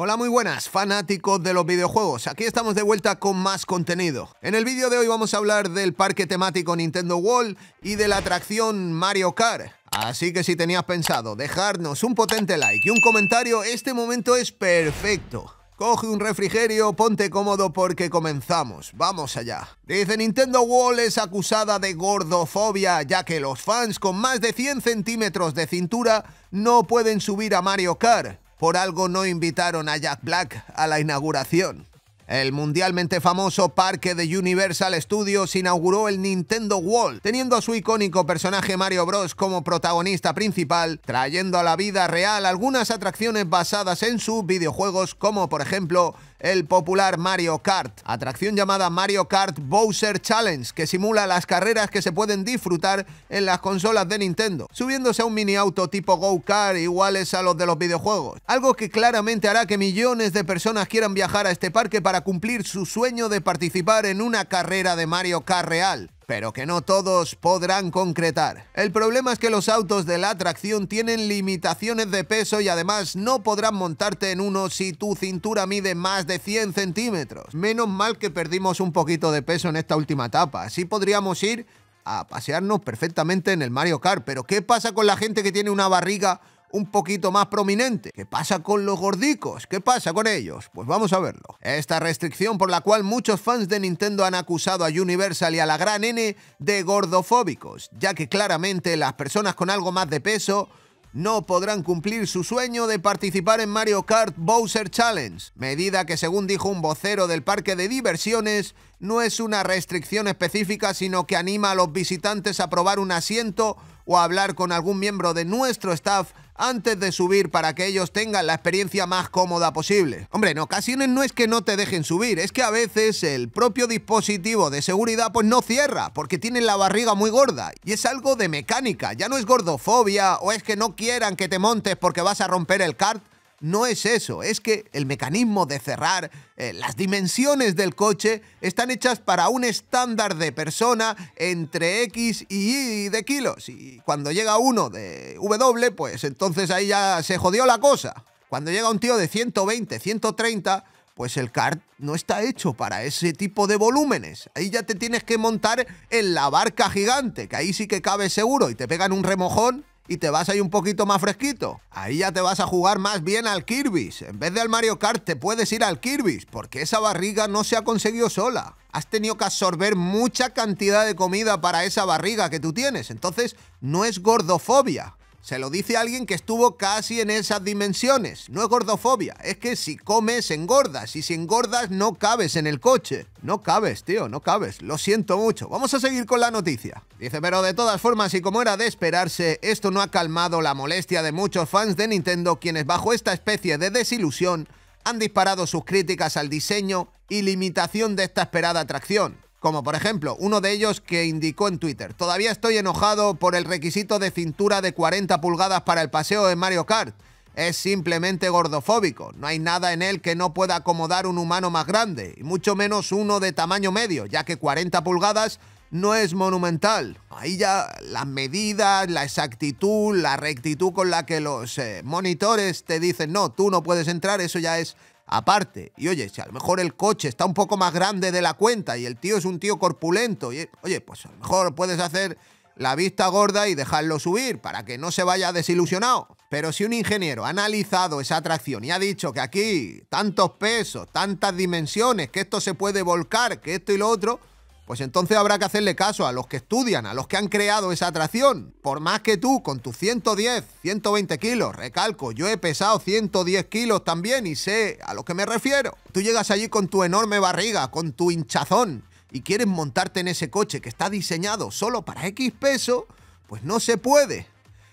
Hola muy buenas fanáticos de los videojuegos, aquí estamos de vuelta con más contenido. En el vídeo de hoy vamos a hablar del parque temático Nintendo World y de la atracción Mario Kart. Así que si tenías pensado dejarnos un potente like y un comentario, este momento es perfecto. Coge un refrigerio, ponte cómodo porque comenzamos. Vamos allá. Dice Nintendo Wall es acusada de gordofobia ya que los fans con más de 100 centímetros de cintura no pueden subir a Mario Kart. Por algo no invitaron a Jack Black a la inauguración. El mundialmente famoso parque de Universal Studios inauguró el Nintendo World, teniendo a su icónico personaje Mario Bros como protagonista principal, trayendo a la vida real algunas atracciones basadas en sus videojuegos como por ejemplo el popular Mario Kart, atracción llamada Mario Kart Bowser Challenge, que simula las carreras que se pueden disfrutar en las consolas de Nintendo, subiéndose a un mini auto tipo go-kart iguales a los de los videojuegos, algo que claramente hará que millones de personas quieran viajar a este parque para cumplir su sueño de participar en una carrera de Mario Kart real pero que no todos podrán concretar. El problema es que los autos de la atracción tienen limitaciones de peso y además no podrán montarte en uno si tu cintura mide más de 100 centímetros. Menos mal que perdimos un poquito de peso en esta última etapa, así podríamos ir a pasearnos perfectamente en el Mario Kart, pero ¿qué pasa con la gente que tiene una barriga un poquito más prominente. ¿Qué pasa con los gordicos? ¿Qué pasa con ellos? Pues vamos a verlo. Esta restricción por la cual muchos fans de Nintendo han acusado a Universal y a la gran N de gordofóbicos, ya que claramente las personas con algo más de peso no podrán cumplir su sueño de participar en Mario Kart Bowser Challenge, medida que según dijo un vocero del parque de diversiones, no es una restricción específica, sino que anima a los visitantes a probar un asiento o a hablar con algún miembro de nuestro staff antes de subir para que ellos tengan la experiencia más cómoda posible. Hombre, en ocasiones no es que no te dejen subir, es que a veces el propio dispositivo de seguridad pues no cierra porque tienen la barriga muy gorda y es algo de mecánica, ya no es gordofobia o es que no quieran que te montes porque vas a romper el kart, no es eso, es que el mecanismo de cerrar, eh, las dimensiones del coche están hechas para un estándar de persona entre X y Y de kilos. Y cuando llega uno de W, pues entonces ahí ya se jodió la cosa. Cuando llega un tío de 120, 130, pues el kart no está hecho para ese tipo de volúmenes. Ahí ya te tienes que montar en la barca gigante, que ahí sí que cabe seguro y te pegan un remojón y te vas ahí un poquito más fresquito. Ahí ya te vas a jugar más bien al Kirby's. En vez de al Mario Kart te puedes ir al Kirby porque esa barriga no se ha conseguido sola. Has tenido que absorber mucha cantidad de comida para esa barriga que tú tienes, entonces no es gordofobia. Se lo dice alguien que estuvo casi en esas dimensiones. No es gordofobia, es que si comes engordas y si engordas no cabes en el coche. No cabes, tío, no cabes. Lo siento mucho. Vamos a seguir con la noticia. Dice, pero de todas formas y como era de esperarse, esto no ha calmado la molestia de muchos fans de Nintendo quienes bajo esta especie de desilusión han disparado sus críticas al diseño y limitación de esta esperada atracción. Como por ejemplo, uno de ellos que indicó en Twitter, todavía estoy enojado por el requisito de cintura de 40 pulgadas para el paseo en Mario Kart. Es simplemente gordofóbico, no hay nada en él que no pueda acomodar un humano más grande, y mucho menos uno de tamaño medio, ya que 40 pulgadas no es monumental. Ahí ya las medidas, la exactitud, la rectitud con la que los eh, monitores te dicen, no, tú no puedes entrar, eso ya es aparte. Y oye, si a lo mejor el coche está un poco más grande de la cuenta y el tío es un tío corpulento, oye, pues a lo mejor puedes hacer la vista gorda y dejarlo subir para que no se vaya desilusionado. Pero si un ingeniero ha analizado esa atracción y ha dicho que aquí tantos pesos, tantas dimensiones, que esto se puede volcar, que esto y lo otro, pues entonces habrá que hacerle caso a los que estudian, a los que han creado esa atracción. Por más que tú, con tus 110, 120 kilos, recalco, yo he pesado 110 kilos también y sé a lo que me refiero. Tú llegas allí con tu enorme barriga, con tu hinchazón, y quieres montarte en ese coche que está diseñado solo para X peso, pues no se puede.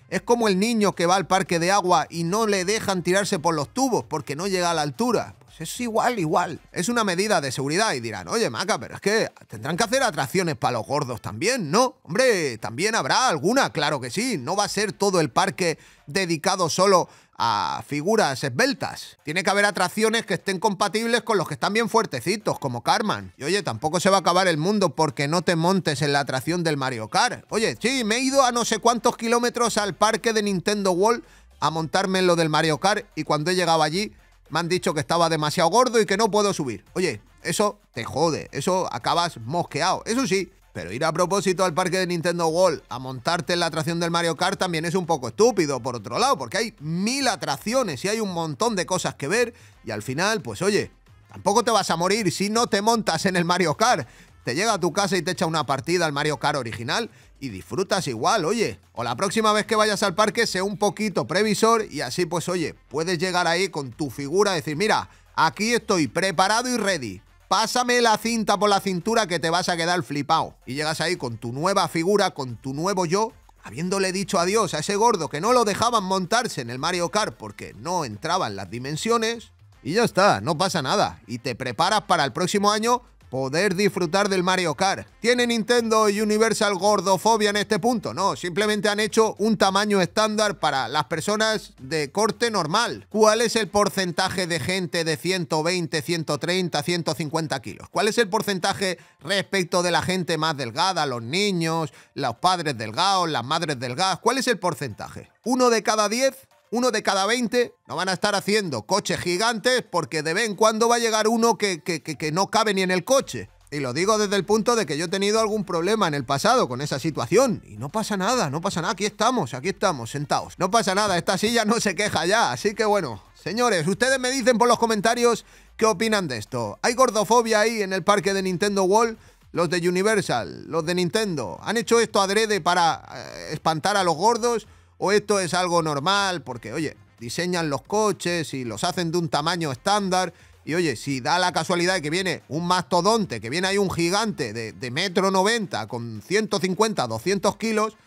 Es como el niño que va al parque de agua y no le dejan tirarse por los tubos porque no llega a la altura. Pues es igual, igual. Es una medida de seguridad y dirán, oye, Maca, pero es que tendrán que hacer atracciones para los gordos también, ¿no? Hombre, también habrá alguna, claro que sí. No va a ser todo el parque dedicado solo a figuras esbeltas. Tiene que haber atracciones que estén compatibles con los que están bien fuertecitos, como Carman. Y oye, tampoco se va a acabar el mundo porque no te montes en la atracción del Mario Kart. Oye, sí, me he ido a no sé cuántos kilómetros al parque de Nintendo World a montarme en lo del Mario Kart y cuando he llegado allí me han dicho que estaba demasiado gordo y que no puedo subir. Oye, eso te jode, eso acabas mosqueado, eso sí. Pero ir a propósito al parque de Nintendo World a montarte en la atracción del Mario Kart también es un poco estúpido, por otro lado, porque hay mil atracciones y hay un montón de cosas que ver y al final, pues oye, tampoco te vas a morir si no te montas en el Mario Kart te llega a tu casa y te echa una partida al Mario Kart original y disfrutas igual, oye. O la próxima vez que vayas al parque sé un poquito previsor y así pues, oye, puedes llegar ahí con tu figura y decir, mira, aquí estoy preparado y ready. Pásame la cinta por la cintura que te vas a quedar flipado. Y llegas ahí con tu nueva figura, con tu nuevo yo, habiéndole dicho adiós a ese gordo que no lo dejaban montarse en el Mario Kart porque no entraban las dimensiones. Y ya está, no pasa nada. Y te preparas para el próximo año poder disfrutar del Mario Kart. ¿Tiene Nintendo y Universal gordofobia en este punto? No, simplemente han hecho un tamaño estándar para las personas de corte normal. ¿Cuál es el porcentaje de gente de 120, 130, 150 kilos? ¿Cuál es el porcentaje respecto de la gente más delgada, los niños, los padres delgados, las madres delgadas? ¿Cuál es el porcentaje? ¿Uno de cada diez? uno de cada 20 no van a estar haciendo coches gigantes porque de vez en cuando va a llegar uno que, no cabe ni en el coche. Y lo digo desde el punto de que yo he tenido algún problema en el pasado con esa situación. Y no pasa nada, no pasa nada. Aquí estamos, aquí estamos, sentados. No pasa nada, esta silla no se queja ya. Así que bueno, señores, ustedes me dicen por los comentarios qué opinan de esto. ¿Hay gordofobia ahí en el parque de Nintendo World? Los de Universal, los de Nintendo, ¿han hecho esto adrede para eh, espantar a los gordos? o esto es algo normal, porque oye, diseñan los coches y los hacen de un tamaño estándar. Y oye, si da la casualidad de que viene un mastodonte, que viene ahí un gigante de, de metro 90 con 150, 200 kilos,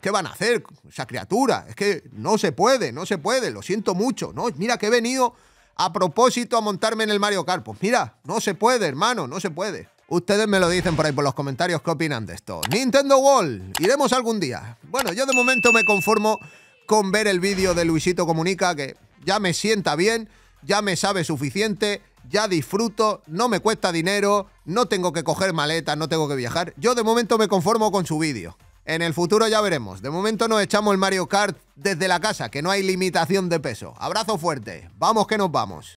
¿qué van a hacer esa criatura? Es que no se puede, no se puede, lo siento mucho, ¿no? Mira que he venido a propósito a montarme en el Mario Kart. Pues mira, no se puede, hermano, no se puede. Ustedes me lo dicen por ahí por los comentarios qué opinan de esto. Nintendo Wall, iremos algún día. Bueno, yo de momento me conformo con ver el vídeo de Luisito Comunica, que ya me sienta bien, ya me sabe suficiente, ya disfruto, no me cuesta dinero, no tengo que coger maletas, no tengo que viajar. Yo de momento me conformo con su vídeo. En el futuro ya veremos. De momento nos echamos el Mario Kart desde la casa, que no hay limitación de peso. Abrazo fuerte. Vamos que nos vamos.